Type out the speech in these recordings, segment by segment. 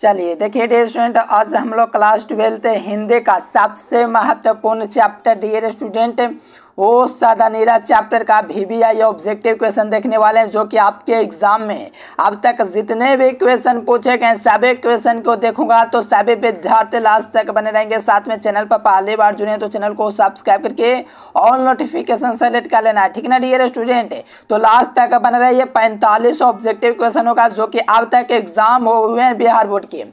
चलिए देखिए day student आज हम लोग क्लास ट्वेल्थ हिंदी का सबसे महत्वपूर्ण चैप्टर डियर स्टूडेंट वो सादा नीरा चैप्टर का भी वी आई ऑब्जेक्टिव क्वेश्चन देखने वाले हैं जो कि आपके एग्जाम में अब तक जितने भी क्वेश्चन पूछे गए सभी क्वेश्चन को देखूंगा तो सभी विद्यार्थी लास्ट तक बने रहेंगे साथ में चैनल पर पहली बार जुड़े तो चैनल को सब्सक्राइब करके ऑल नोटिफिकेशन सेलेक्ट कर लेना ठीक ना डियर स्टूडेंट तो लास्ट तक बने रहिए पैंतालीस ऑब्जेक्टिव क्वेश्चन होगा जो कि अब तक एग्जाम हो हुए हैं बिहार बोर्ड के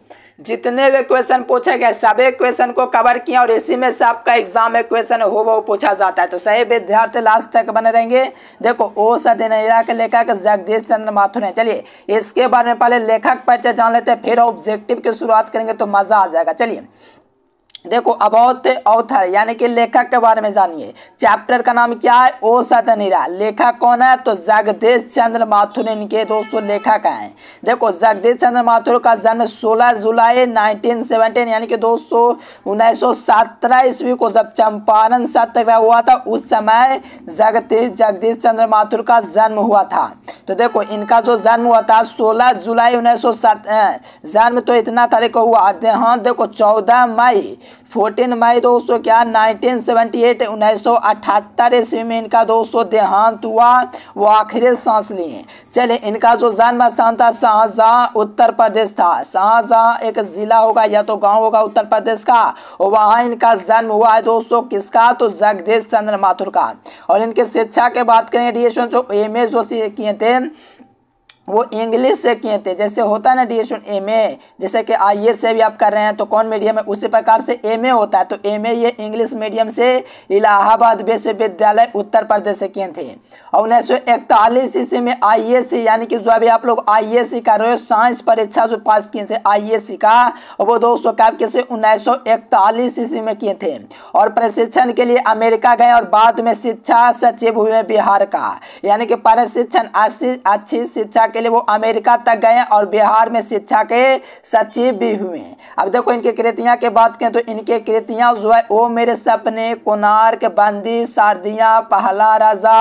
जितने भी क्वेश्चन पूछे गए सभी क्वेश्चन को कवर किया और इसी में से आपका एग्जाम में क्वेश्चन हो वो पूछा जाता है तो सही विद्यार्थी लास्ट तक बने रहेंगे देखो ओ दिनहरा के लेखक जगदीश चंद्र माथुर ने चलिए इसके बारे में पहले लेखक परिचय जान लेते हैं फिर ऑब्जेक्टिव की शुरुआत करेंगे तो मज़ा आ जाएगा चलिए देखो अबाउट ऑथर यानी कि लेखक के बारे में जानिए चैप्टर का नाम क्या है ओ सतनीरा लेखक कौन है तो जगदीश चंद्र माथुर इनके दोस्तों लेखक हैं देखो जगदीश चंद्र माथुर का जन्म 16 जुलाई 1917 यानी कि दोस्तों 1917 ईस्वी को जब चंपारण सत्याग्रह हुआ था उस समय जगदीश जगदीश चंद्र माथुर का जन्म हुआ था तो देखो इनका जो जन्म हुआ था सोलह जुलाई उन्नीस जन्म तो इतना तारीख को हुआ हाँ देखो चौदह मई फोर्टीन मई दोस्तों क्या नाइनटीन सेवेंटी एट उन्नीस सौ अठहत्तर ईस्वी में इनका दोस्तों देहांत हुआ वो आखिरी सांस लिए चले इनका जो जन्म स्थान था शाहजहाँ उत्तर प्रदेश था शाहजहाँ एक ज़िला होगा या तो गांव होगा उत्तर प्रदेश का और वहाँ इनका जन्म हुआ है दोस्तों किसका तो जगदेश चंद्र माथुर का और इनके शिक्षा के बात करें डी तो एम ए जोशी किए थे वो इंग्लिश से किए थे जैसे होता है ना डी एस एम ए जैसे कि आई ए से भी आप कर रहे हैं तो कौन मीडियम है उसी प्रकार से एम ए e होता है तो एम ए e ये इंग्लिश मीडियम से इलाहाबाद विश्वविद्यालय उत्तर प्रदेश से किए थे और उन्नीस सौ इकतालीस ईस्वी में आई ए सी यानी कि जो अभी आप लोग आई ए सी कर रहे हो साइंस परीक्षा जो पास किए थे आई ए सी का और वो दोस्तों का कैसे उन्नीस सौ इकतालीस ईस्वी में किए थे और प्रशिक्षण के लिए अमेरिका गए और बाद में शिक्षा सचिव हुए बिहार का यानी कि प्रशिक्षण अच्छी शिक्षा के लिए वो अमेरिका तक गए और बिहार में शिक्षा के सचिव भी हुए अब देखो इनके कृतियाँ के बात करें तो इनके कृतियाँ जो है ओ मेरे सपने कोनार्क बंदी शारदिया पहला राजा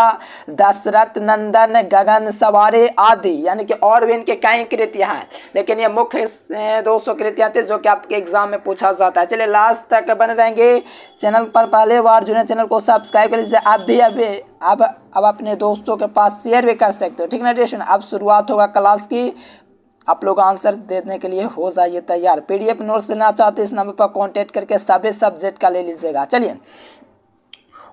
दशरथ नंदन गगन सवारे आदि यानी कि और भी इनके कई कृतियाँ हैं लेकिन ये मुख्य दो सौ कृतियाँ थी जो कि आपके एग्जाम में पूछा जाता है चलिए लास्ट तक बने रहेंगे चैनल पर पहले बार जुड़े चैनल को सब्सक्राइब कर लीजिए अभी अभी अब अब अपने दोस्तों के पास शेयर भी कर सकते हो ठीक ना टेशन अब शुरुआत होगा क्लास की आप लोग आंसर देने के लिए हो जाइए तैयार पीडीएफ नोट्स लेना चाहते इस नंबर पर कांटेक्ट करके सभी सब्जेक्ट का ले लीजिएगा चलिए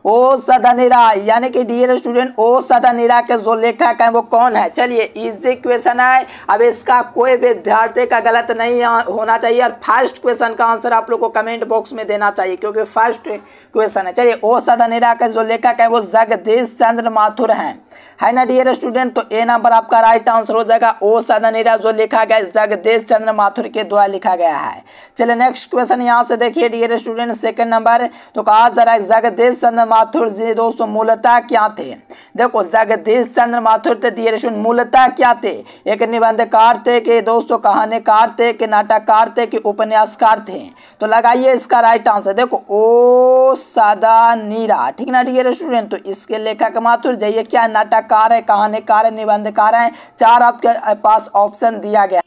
ओ सदा निरा यानी कि डियर स्टूडेंट ओ सदा निरा के जो लेखक है वो कौन है चलिए इजी क्वेश्चन है अब इसका कोई विद्यार्थी का गलत नहीं होना चाहिए और फर्स्ट क्वेश्चन का आंसर आप लोग को कमेंट बॉक्स में देना चाहिए क्योंकि फर्स्ट क्वेश्चन है चलिए ओ सदा निरा के जो लेखक है वो जगदीश चंद्र माथुर हैं है ना डियर स्टूडेंट तो ए नंबर आपका राइट आंसर हो जाएगा ओ सदा निरा जो लिखा गया जगदीश चंद्र माथुर के द्वारा लिखा गया है चलिए नेक्स्ट क्वेश्चन यहाँ से देखिए डियर स्टूडेंट सेकेंड नंबर तो कहा जरा जगदीश चंद्र माथुर जी दोस्तों मूलतः क्या थे देखो जगदीश चंद्र माथुर थे दिए रसून मूलतः क्या थे एक निबंधकार थे कि दोस्तों कहानीकार थे कि नाटककार थे कि उपन्यासकार थे तो लगाइए इसका राइट आंसर देखो ओ सदा नीरा ठीक ना डियर स्टूडेंट तो इसके लेखक माथुर जाइए क्या नाटककार है कहानीकार है निबंधकार है चार आपके पास ऑप्शन दिया गया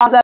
answer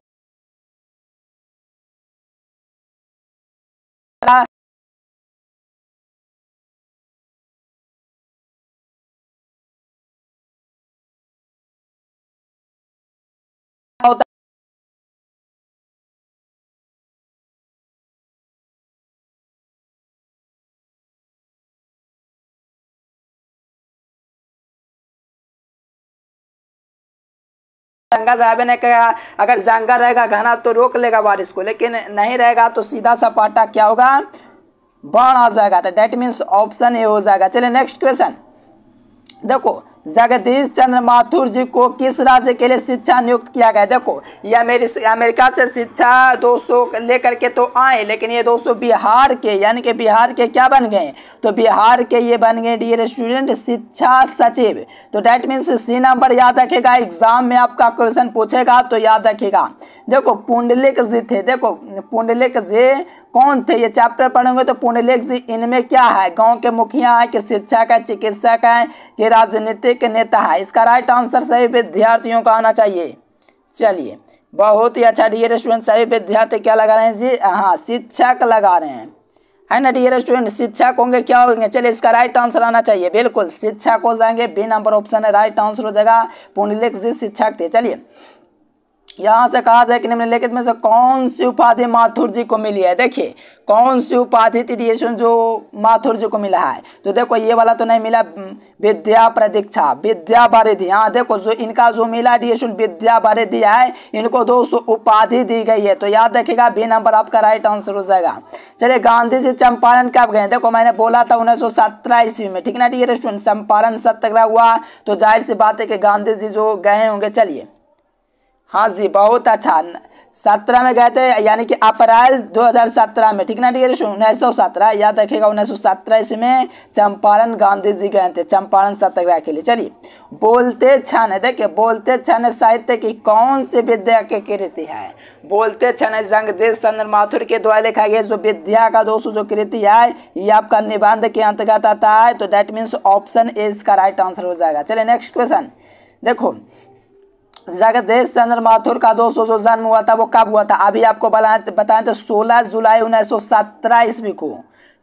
जंगल रहा नहीं करेगा अगर जंगल रहेगा घना तो रोक लेगा बारिश को लेकिन नहीं रहेगा तो सीधा सा पाटा क्या होगा बाढ़ आ जाएगा तो डेट मीन्स ऑप्शन ए हो जाएगा चलिए नेक्स्ट क्वेश्चन देखो जगदीश चंद्र माथुर जी को किस राज्य के लिए शिक्षा नियुक्त किया गया देखो ये अमेरिका से शिक्षा दोस्तों लेकर के तो आए लेकिन ये दोस्तों बिहार के यानी कि बिहार के क्या बन गए तो बिहार के ये बन गए डियर स्टूडेंट शिक्षा सचिव तो डैट मीन्स सी नंबर याद रखेगा एग्जाम में आपका क्वेश्चन पूछेगा तो याद रखेगा देखो पुंडलिक जी थे देखो पुंडलिक जी कौन थे ये चैप्टर पढ़ोगे तो पुंडलिक जी इनमें क्या है गाँव के मुखिया है कि शिक्षक है चिकित्सक है कि राजनीतिक एक नेता है इसका राइट आंसर सभी विद्यार्थियों का आना चाहिए चलिए बहुत ही अच्छा डियर स्टूडेंट सभी विद्यार्थी क्या लगा रहे हैं जी हाँ शिक्षक लगा रहे हैं है ना डियर स्टूडेंट शिक्षक होंगे क्या होंगे चलिए इसका राइट आंसर आना चाहिए बिल्कुल शिक्षक हो जाएंगे बी नंबर ऑप्शन है राइट आंसर हो जाएगा पुंडलिक जी शिक्षक थे चलिए यहाँ से कहा जाए कि निम्नलिखित में से कौन सी उपाधि माथुर जी को मिली है देखिए कौन सी उपाधि तिरिएशन जो माथुर जी को मिला है तो देखो ये वाला तो नहीं मिला विद्या प्रदीक्षा विद्या बारिधि हाँ देखो जो इनका जो मिला डिएशन विद्या बारिधि है इनको दो उपाधि दी गई है तो याद देखेगा बी नंबर आपका राइट आंसर हो जाएगा चलिए गांधी जी चंपारण कब गए देखो मैंने बोला था उन्नीस सौ सत्रह ईस्वी में ठीक ना डी है चंपारण सत्यग्रह हुआ तो जाहिर सी बात है कि गांधी जी जो गए होंगे चलिए हाँ जी बहुत अच्छा सत्रह में गए थे यानी कि अप्रैल 2017 में ठीक ना ठीक है उन्नीस सौ सत्रह याद रखेगा उन्नीस सौ सत्रह इसमें चंपारण गांधी जी गए थे चंपारण सत्याग्रह के लिए चलिए बोलते छन देखिए बोलते छन साहित्य की कौन सी विद्या के कृति है बोलते छन जंग देश चंद्र माथुर के द्वारा लिखा गया जो विद्या का दोस्तों जो कृति है ये आपका निबंध के अंतर्गत आता है तो दैट मीन्स ऑप्शन ए इसका राइट आंसर हो जाएगा चलिए नेक्स्ट क्वेश्चन देखो जगदेश चंद्र माथुर का दो सौ जो जन्म हुआ था वो कब हुआ था अभी आपको बताएं तो 16 जुलाई उन्नीस सत्रह ईस्वी को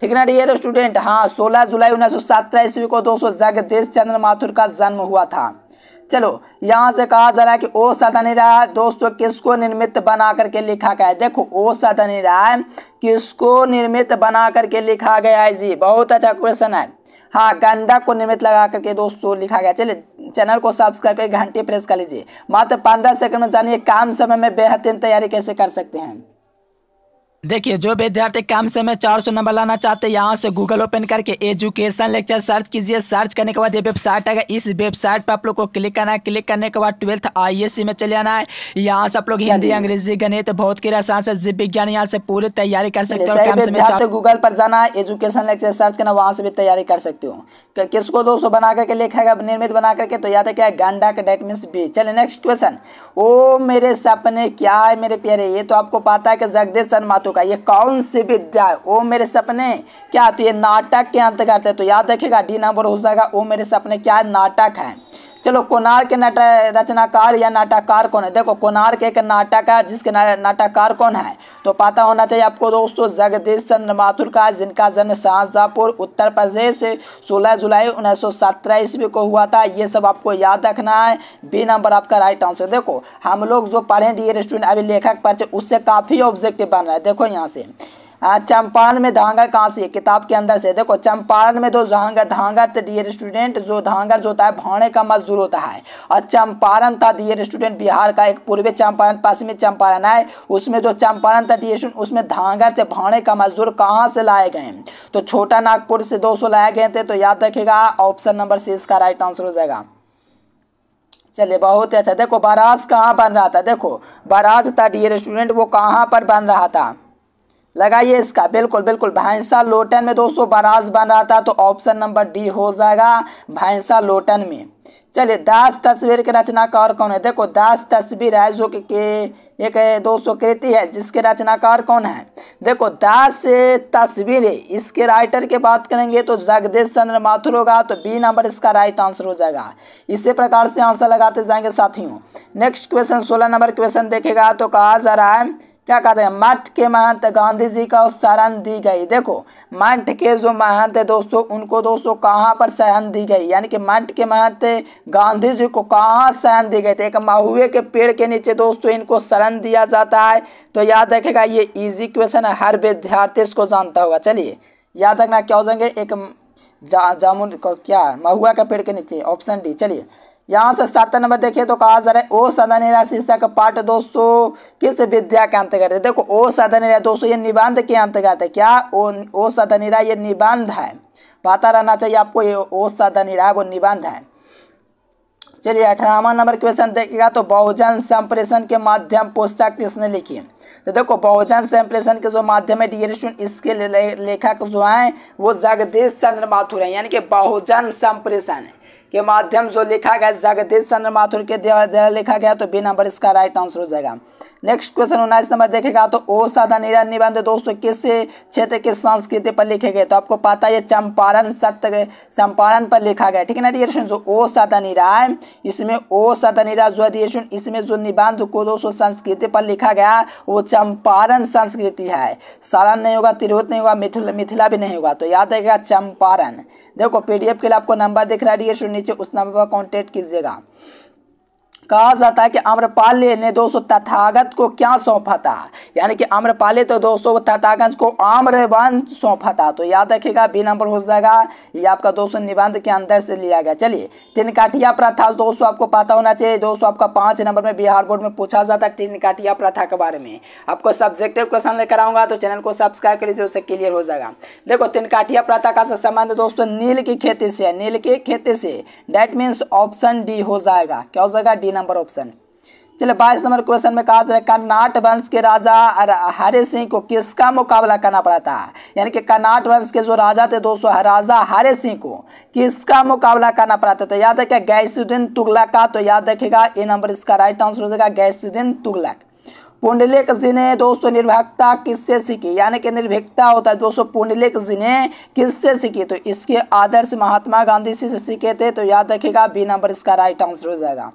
ठीक ना डियर स्टूडेंट हाँ 16 जुलाई उन्नीस सत्रह ईस्वी को दोस्तों जगदेश चंद्र माथुर का जन्म हुआ था चलो यहाँ से कहा जा रहा है कि ओ सदनी राय दोस्तों किसको निर्मित बना करके लिखा गया है देखो ओ सदनी राय किसको निर्मित बना करके लिखा गया है जी बहुत अच्छा क्वेश्चन है हाँ गंडक को निर्मित लगा करके दोस्तों लिखा गया चलिए चैनल को सब्सक्राइब करके घंटी प्रेस कर लीजिए मात्र पंद्रह सेकंड में जानिए काम समय में बेहतरीन तैयारी कैसे कर सकते हैं देखिए जो विद्यार्थी कम से में सौ नंबर लाना चाहते हैं यहाँ से गूगल ओपन करके एजुकेशन लेक्चर सर्च कीजिए सर्च करने के बाद ये वेबसाइट आएगा इस वेबसाइट पर आप लोग को क्लिक करना है क्लिक करने के बाद ट्वेल्थ आईएससी में चले आना है यहाँ से आप लोग हिंदी अंग्रेजी गणित भौतिकी रसायन से जीव विज्ञान यहाँ से पूरी तैयारी कर सकते हो कम से गूगल पर जाना है एजुकेशन लेक्चर सर्च करना वहाँ से भी तैयारी कर सकते हो किसको दो बना करके लिखा निर्मित बना करके तो याद है क्या गांडा का डेट मीन्स बी चले नेक्स्ट क्वेश्चन ओ मेरे सपने क्या है मेरे प्यारे ये तो आपको पता है कि जगदेश शर्मा तो चुका ये कौन सी विद्या है ओ मेरे सपने क्या तो ये नाटक के अंतर्गत है तो याद रखेगा डी नंबर हो जाएगा ओ मेरे सपने क्या है नाटक है चलो कोनार के नाट रचनाकार या नाटककार कौन है देखो कोनार के एक नाटककार जिसके नाटककार कौन है तो पता होना चाहिए आपको दोस्तों जगदीश चंद्र माथुर का जिनका जन्म शाहजहाँपुर उत्तर प्रदेश सोलह जुलाई उन्नीस सौ ईस्वी को हुआ था ये सब आपको याद रखना है बी नंबर आपका राइट आंसर देखो हम लोग जो पढ़े डी स्टूडेंट अभी लेखक पर्चे उससे काफ़ी ऑब्जेक्टिव बन रहा है देखो यहाँ से हाँ, चंपारण में धांगर कहाँ से किताब के अंदर से देखो चंपारण में दो धांगर धांगर तो डियर स्टूडेंट जो धांगर जो होता है भाड़े का मजदूर होता है और चंपारण था डियर स्टूडेंट बिहार का एक पूर्वी चंपारण पश्चिमी चंपारण है उसमें जो चंपारण था डियर स्टूडेंट उसमें धांगर से भाड़े का मजदूर कहाँ से लाए गए तो छोटा नागपुर से दो लाए गए थे तो याद रखेगा ऑप्शन नंबर सी इसका राइट आंसर हो जाएगा चलिए बहुत अच्छा देखो बराज कहाँ बन रहा था देखो बराज था डियर स्टूडेंट वो कहाँ पर बन रहा था लगाइए इसका बिल्कुल बिल्कुल भैंसा लोटन में दोस्तों बनास बन रहा था तो ऑप्शन नंबर डी हो जाएगा भैंसा लोटन में चलिए दास तस्वीर के रचनाकार कौन है देखो दास तस्वीर है जो कि एक दोस्तों कृति है जिसके रचनाकार कौन है देखो दास तस्वीर इसके राइटर की बात करेंगे तो जगदेश चंद्र माथुर होगा तो बी नंबर इसका राइट आंसर हो जाएगा इसी प्रकार से आंसर लगाते जाएंगे साथियों नेक्स्ट क्वेश्चन सोलह नंबर क्वेश्चन देखेगा तो कहा जा रहा है क्या कहते हैं मठ के महंत गांधी जी का शरण दी गई देखो मठ के जो महंत है दोस्तों उनको दोस्तों कहाँ पर शरण दी गई यानी कि मठ के महंत गांधी जी को कहाँ शरण दी गई थी एक महुए के पेड़ के नीचे दोस्तों इनको शरण दिया जाता है तो याद रखेगा ये इजी क्वेश्चन है हर विद्यार्थी इसको जानता होगा चलिए याद रखना क्या हो जाएंगे एक जा, जामुन क्या महुआ के पेड़ के नीचे ऑप्शन डी चलिए यहाँ से सात नंबर देखिए तो कहा जा रहा है ओ सदन शिक्षा का पाठ दोस्तों किस विद्या के अंतर्गत है देखो ओ सदन दोस्तों ये निबंध के अंतर्गत है क्या ओ ओ सदन ये निबंध है पता रहना चाहिए आपको ये ओ सदन वो निबंध है चलिए अठारहवा नंबर क्वेश्चन देखिएगा तो बहुजन संप्रेषण के माध्यम पुस्तक किसने लिखी है तो देखो बहुजन संप्रेषण के जो माध्यम है डी इसके लेखक जो हैं वो जगदीश चंद्र माथुर है यानी कि बहुजन संप्रेषण है के माध्यम जो लिखा गया जगदीश चंद्र माथुर के द्वारा लिखा गया तो बी नंबर इसका राइट आंसर हो जाएगा नेक्स्ट क्वेश्चन उन्नीस नंबर देखेगा तो ओ साधन ईरान निबंध दो सौ किस क्षेत्र के संस्कृति पर लिखे गए तो आपको पता है ये चंपारण सत्य चंपारण पर लिखा गया ठीक है ना डियर जो ओ साधन ईरान इसमें ओ साधन ईरा जो है डियर इसमें जो निबंध को दोस्तों संस्कृति पर लिखा गया वो चंपारण संस्कृति है सारण नहीं होगा तिरहुत नहीं होगा मिथिला मिथिला भी नहीं होगा तो याद रहेगा चंपारण देखो पीडीएफ के लिए आपको नंबर दिख रहा है डियर नीचे उस नंबर पर कॉन्टेक्ट कीजिएगा कहा जाता है कि आम्रपाल्य ने दोस्तों तथागत को क्या सौंपा था यानी कि आम्रपाल्य तो दोस्तों तथागत को आम्रवान सौंपा था तो याद रखिएगा बी नंबर हो जाएगा ये आपका दोस्तों निबंध के अंदर से लिया गया चलिए तिनकाठिया प्रथा दोस्तों आपको पता होना चाहिए दोस्तों आपका पांच नंबर में बिहार बोर्ड में पूछा जाता है तिनकाठिया प्रथा के बारे में आपको सब्जेक्टिव क्वेश्चन लेकर आऊंगा तो चैनल को सब्सक्राइब कर लीजिए उससे क्लियर हो जाएगा देखो तिनकाठिया प्रथा का संबंध दोस्तों नील की खेती से नील की खेती say that means option D हो जाएगा क्या हो जाएगा डी नंबर नंबर ऑप्शन चलिए बाईस नंबर क्वेश्चन में कहा कर्नाट वंश के राजा हरे सिंह को किसका मुकाबला करना पड़ा था यानी कि कर्नाट वंश के जो राजा थे दोस्तों राजा हरे सिंह को किसका मुकाबला करना पड़ा था तो याद रखेगा गैसुद्दीन तुगलक का तो याद रखेगा ए नंबर इसका राइट आंसर हो जाएगा गैसुद्दीन तुगलक पुंडलिक जी ने दोस्तों निर्भकता किससे सीखी यानी कि निर्भिकता होता है दोस्तों पुंडलिक जी ने किससे सीखी तो इसके आदर्श महात्मा गांधी से सीखे थे तो याद रखेगा बी नंबर इसका राइट आंसर हो जाएगा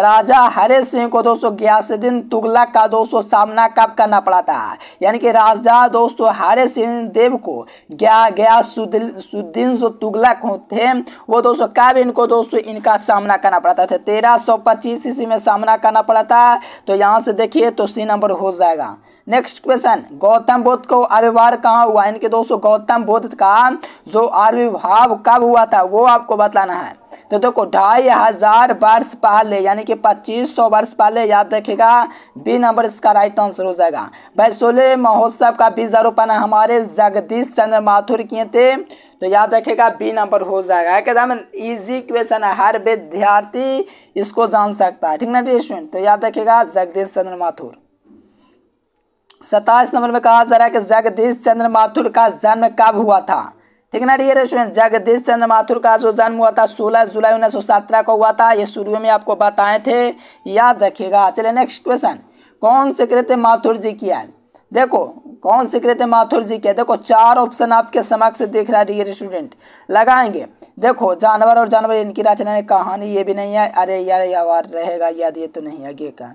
राजा हरे सिंह को दो सौ गयासुद्दीन तुगलक का दोस्तों सामना कब करना पड़ा था यानी कि राजा दोस्तों हरे सिंह देव को गया गयासुद्दीन जो तुगलक थे वो दोस्तों कब इनको दोस्तों इनका सामना करना पड़ा था तो तेरह सौ पच्चीस ईस्वी में सामना करना पड़ा था तो यहाँ से देखिए तो सी नंबर हो जाएगा नेक्स्ट क्वेश्चन गौतम बुद्ध को आविर्भाव कहाँ हुआ इनके दोस्तों गौतम बुद्ध का जो आविर्भाव कब हुआ था वो आपको बतलाना है तो देखो ढाई हजार वर्ष पहले यानी कि पच्चीस सौ वर्ष पहले याद रखेगा बी नंबर इसका राइट आंसर हो जाएगा भाई सोलह महोत्सव का बीज आरोपण हमारे जगदीश चंद्र माथुर किए थे तो याद रखेगा बी नंबर हो जाएगा एकदम इजी क्वेश्चन है हर विद्यार्थी इसको जान सकता है ठीक ना स्टूडेंट तो याद रखेगा जगदीश चंद्र माथुर सताईस नंबर में कहा जा रहा है कि जगदीश चंद्र माथुर का जन्म कब हुआ था ठीक है ना डियर स्टूडेंट जगदीश चंद्र माथुर का जो जन्म हुआ था 16 जुलाई उन्नीस सौ सत्रह को हुआ था ये शुरू में आपको बताए थे याद रखिएगा चलिए नेक्स्ट क्वेश्चन कौन से कृत्य माथुर जी किया है देखो कौन से कृत्य माथुर जी के देखो चार ऑप्शन आपके समक्ष देख रहा है डियर स्टूडेंट लगाएंगे देखो जानवर और जानवर इनकी रचना कहानी ये भी नहीं है अरे यार यार रहेगा याद ये तो नहीं आगे का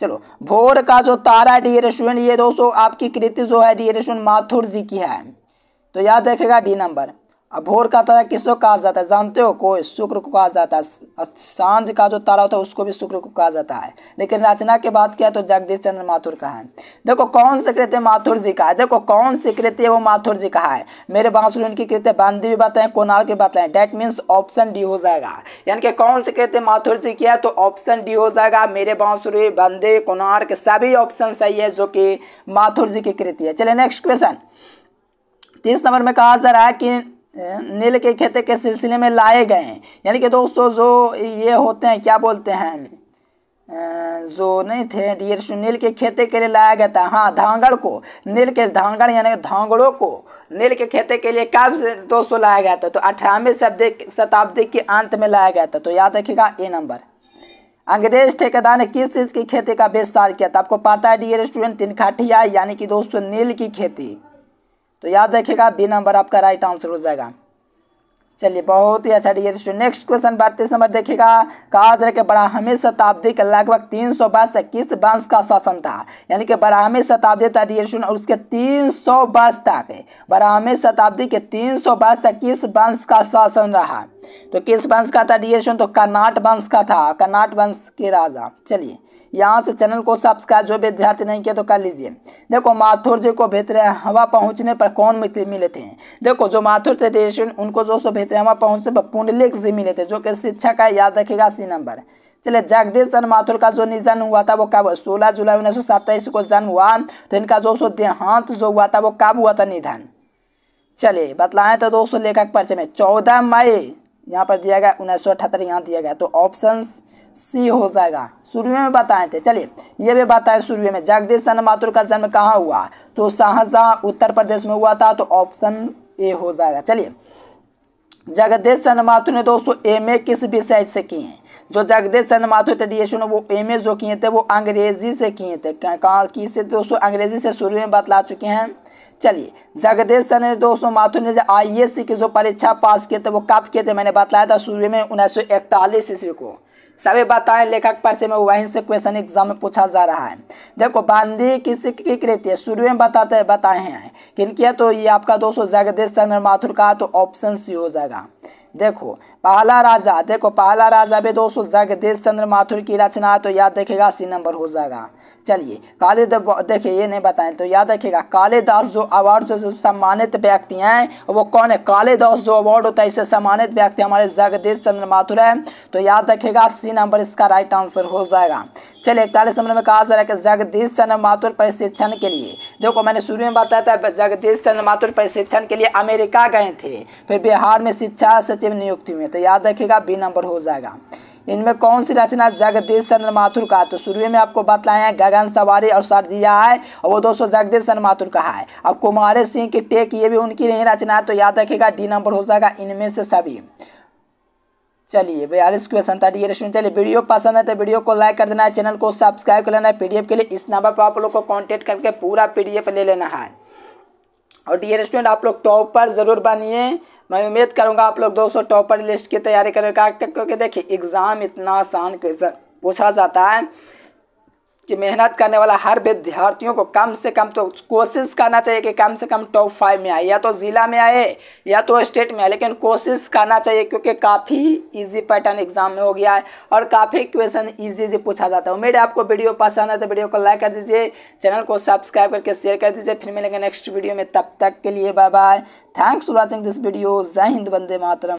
चलो भोर का जो तारा है डियर स्टूडेंट ये दोस्तों आपकी कृति जो है डियर स्टूडेंट माथुर जी की है तो याद देखेगा डी नंबर अब भोर का तारा किसको कहा जाता है जानते हो कोई शुक्र को कहा जाता है सांझ का जो तारा होता है उसको भी शुक्र को कहा जाता है लेकिन रचना के बात क्या तो जगदीश चंद्र माथुर का है देखो कौन सी कृत्य माथुर जी का है देखो कौन सी कृत्य वो माथुर जी का है मेरे बांसुर इनकी कृत्य बांदी भी बताएं कोनार की बताएं डेट मीन्स ऑप्शन डी हो जाएगा यानी कि कौन सी कृत्य माथुर जी की है तो ऑप्शन डी हो जाएगा मेरे बांसुरी बंदे कोनार के सभी ऑप्शन सही है जो कि माथुर जी की कृति है चले नेक्स्ट क्वेश्चन तीस नंबर में कहा जा रहा है कि नील के खेते के सिलसिले में लाए गए हैं यानी कि दोस्तों जो ये होते हैं क्या बोलते हैं जो नहीं थे नील के खेते के लिए लाया गया था हाँ धांगड़ को नील के धांगड़ यानी धांगड़ों को नील के खेते के लिए कब दोस्तों लाया गया था तो अठारहवीं शताब्दी के अंत में लाया गया था तो याद रखिएगा ए नंबर अंग्रेज ठेकेदार ने किस चीज़ की खेती का बेसार किया था आपको पता है डियर स्टूडेंट तीन यानी कि दोस्तों नील की खेती तो याद रखिएगा बी नंबर आपका राइट आंसर हो जाएगा चलिए बहुत ही अच्छा डी स्टूडेंट नेक्स्ट क्वेश्चन बत्तीस नंबर देखिएगा काजर के बराहमी शताब्दी के लगभग तीन सौ वर्ष किस वंश का शासन था यानी कि बराहमी शताब्दी था डी स्टूडेंट और उसके तीन सौ वर्ष तक बराहमी शताब्दी के तीन सौ वर्ष तक किस वंश का शासन रहा तो किस वंश का था डी स्टूडेंट तो कर्नाट वंश का था कर्नाट वंश के राजा चलिए यहाँ से चैनल को सब्सक्राइब जो विद्यार्थी नहीं किया तो कर लीजिए देखो माथुर जी को बेहतर हवा पहुँचने पर कौन मिले थे देखो जो माथुर थे डी उनको जो सो लेते हैं हम पहुँचे पुंडलिक से मिले थे जो कि शिक्षा का याद रखेगा अस्सी नंबर चले जगदीश चंद्र माथुर का जो निधन हुआ था वो कब सोलह जुलाई उन्नीस सौ सत्ताईस को जन्म हुआ तो इनका जो सो देहांत जो हुआ था वो कब हुआ था निधन चले बतलाएं तो दोस्तों लेखक पर्चे में चौदह मई यहाँ पर दिया गया उन्नीस सौ अठहत्तर यहाँ दिया गया तो ऑप्शन सी हो जाएगा शुरू में बताए थे चलिए ये भी बताए शुरू में जगदीश चंद्र माथुर का जन्म कहाँ हुआ तो शाहजहाँ उत्तर प्रदेश में हुआ था तो ऑप्शन ए हो जाएगा चलिए जगदेश चंद्र माथुर ने दोस्तों एम ए किस विषय से किए हैं जो जगदीश चंद्र माथुर थे डी वो एम ए जो किए थे वो अंग्रेजी से किए थे कहाँ की से दोस्तों अंग्रेजी से शुरू में बतला चुके हैं चलिए जगदीश चंद्र दोस्तों माथुर ने आई एस सी की जो परीक्षा पास किए थे वो कब किए थे मैंने बतलाया था शुरू में उन्नीस सौ इकतालीस ईस्वी को सभी बताएं लेखक परिचय में वहीं से क्वेश्चन एग्जाम में पूछा जा रहा है देखो बांदी किसी की कृति है शुरू में बताते हैं बताए हैं किन है तो ये आपका दोस्तों हो चंद्र माथुर का तो ऑप्शन सी हो जाएगा देखो पहला राजा देखो पहला राजा भी दोस्तों जगदीश चंद्र माथुर की रचना है तो याद देखेगा सी नंबर हो जाएगा चलिए काले देखिए ये नहीं बताए तो याद रखेगा कालिदास जो अवार्ड जो सम्मानित व्यक्ति हैं वो कौन है कालिदास जो अवार्ड होता है इससे सम्मानित व्यक्ति हमारे जगदीश चंद्र माथुर है तो याद रखेगा सी नंबर इसका राइट आंसर हो जाएगा चलिए इकतालीस नंबर में कहा जा रहा है कि जगदीश चंद्र माथुर प्रशिक्षण के लिए जो को मैंने शुरू में बताया था जगदीश चंद्र माथुर प्रशिक्षण के लिए अमेरिका गए थे फिर बिहार में शिक्षा सचिव नियुक्ति हुए तो याद रखेगा बी नंबर हो जाएगा इनमें कौन सी रचना जगदीश चंद्र माथुर का तो शुरू में आपको बतलाए है गगन सवारी और सरदिया है और वो दोस्तों जगदीश चंद्र माथुर का है अब कुमार सिंह की टेक ये भी उनकी नहीं रचना है तो याद रखेगा डी नंबर हो जाएगा इनमें से सभी चलिए बयालीस क्वेश्चन था ये रेस्टूडेंट चलिए वीडियो पसंद है तो वीडियो को लाइक कर देना है चैनल को सब्सक्राइब कर लेना है पीडीएफ के लिए इस नंबर पर आप लोग को कॉन्टेक्ट करके पूरा पीडीएफ ले लेना है और डी रेस्टोरेंट आप लोग टॉपर ज़रूर बनिए मैं उम्मीद करूँगा आप लोग 200 टॉपर लिस्ट की तैयारी करेगा क्योंकि देखिए एग्ज़ाम इतना आसान क्वेश्चन पूछा जाता है कि मेहनत करने वाला हर विद्यार्थियों को कम से कम तो कोशिश करना चाहिए कि कम से कम टॉप फाइव में आए या तो ज़िला में आए या तो स्टेट में आए लेकिन कोशिश करना चाहिए क्योंकि काफ़ी इजी पैटर्न एग्जाम में हो गया है और काफ़ी क्वेश्चन इजी इजी पूछा जाता है उम्मीद आपको वीडियो पसंद है तो वीडियो को लाइक कर दीजिए चैनल को सब्सक्राइब करके शेयर कर दीजिए फिर मिलेंगे नेक्स्ट वीडियो में तब तक के लिए bye bye thanks for watching this video जय हिंद बंदे मातरम